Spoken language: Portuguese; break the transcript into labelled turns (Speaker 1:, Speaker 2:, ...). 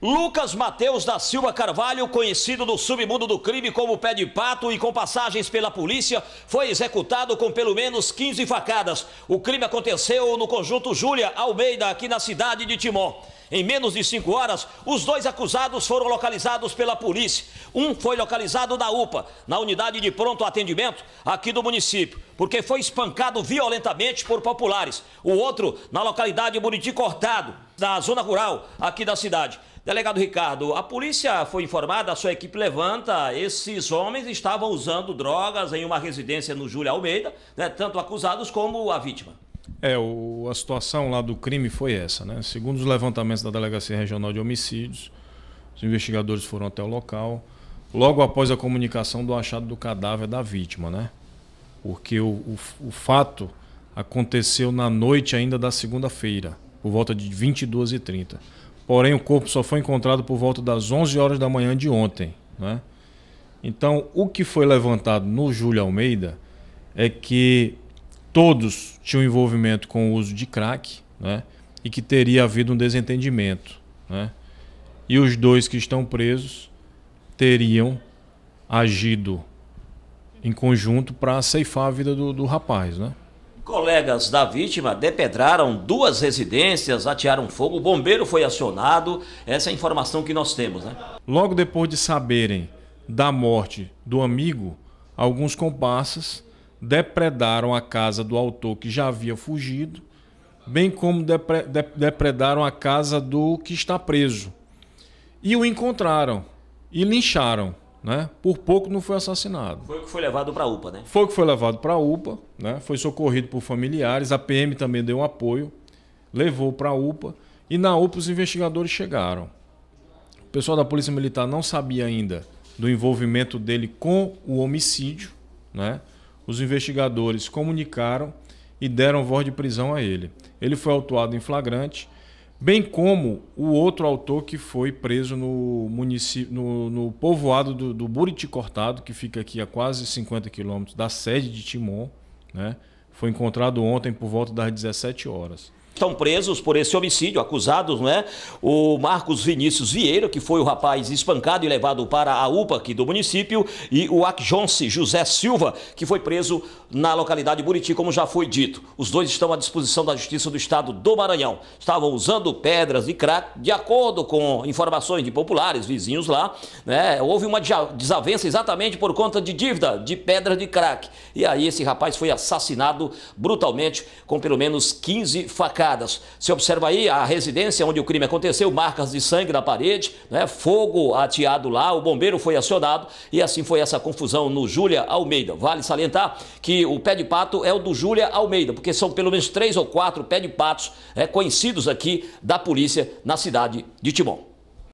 Speaker 1: Lucas Mateus da Silva Carvalho, conhecido no submundo do crime como Pé de Pato e com passagens pela polícia, foi executado com pelo menos 15 facadas. O crime aconteceu no conjunto Júlia Almeida, aqui na cidade de Timó. Em menos de cinco horas, os dois acusados foram localizados pela polícia. Um foi localizado na UPA, na unidade de pronto atendimento aqui do município, porque foi espancado violentamente por populares. O outro na localidade Buriti Cortado, na zona rural aqui da cidade. Delegado Ricardo, a polícia foi informada, a sua equipe levanta, esses homens estavam usando drogas em uma residência no Júlio Almeida, né, tanto acusados como a vítima.
Speaker 2: É, o, a situação lá do crime foi essa, né? Segundo os levantamentos da Delegacia Regional de Homicídios, os investigadores foram até o local, logo após a comunicação do achado do cadáver da vítima, né? Porque o, o, o fato aconteceu na noite ainda da segunda-feira, por volta de 22h30 porém o corpo só foi encontrado por volta das 11 horas da manhã de ontem. Né? Então, o que foi levantado no Júlio Almeida é que todos tinham envolvimento com o uso de crack né? e que teria havido um desentendimento. Né? E os dois que estão presos teriam agido em conjunto para ceifar a vida do, do rapaz, né?
Speaker 1: Colegas da vítima depedraram duas residências, atearam fogo, o bombeiro foi acionado. Essa é a informação que nós temos, né?
Speaker 2: Logo depois de saberem da morte do amigo, alguns comparsas depredaram a casa do autor que já havia fugido, bem como depredaram a casa do que está preso. E o encontraram e lincharam né? Por pouco não foi assassinado.
Speaker 1: Foi o que foi levado para a UPA, né?
Speaker 2: Foi o que foi levado para a UPA, né? Foi socorrido por familiares, a PM também deu um apoio, levou para a UPA e na UPA os investigadores chegaram. O pessoal da Polícia Militar não sabia ainda do envolvimento dele com o homicídio, né? Os investigadores comunicaram e deram voz de prisão a ele. Ele foi autuado em flagrante bem como o outro autor que foi preso no município, no, no povoado do, do Buriti Cortado, que fica aqui a quase 50 quilômetros da sede de Timon, né? Foi encontrado ontem por volta das 17 horas
Speaker 1: estão presos por esse homicídio, acusados, não é? O Marcos Vinícius Vieira, que foi o rapaz espancado e levado para a UPA aqui do município, e o Acjonce José Silva, que foi preso na localidade Buriti, como já foi dito. Os dois estão à disposição da Justiça do Estado do Maranhão. Estavam usando pedras de crack, de acordo com informações de populares, vizinhos lá, né? Houve uma desavença exatamente por conta de dívida de pedra de crack. E aí esse rapaz foi assassinado brutalmente com pelo menos 15 facadas apagadas. Se observa aí a residência onde o crime aconteceu, marcas de sangue na parede, né? fogo ateado lá, o bombeiro foi acionado e assim foi essa confusão no Júlia Almeida. Vale salientar que o pé de pato é o do Júlia Almeida, porque são pelo menos três ou quatro pé de patos é, conhecidos aqui da polícia na cidade de Timon.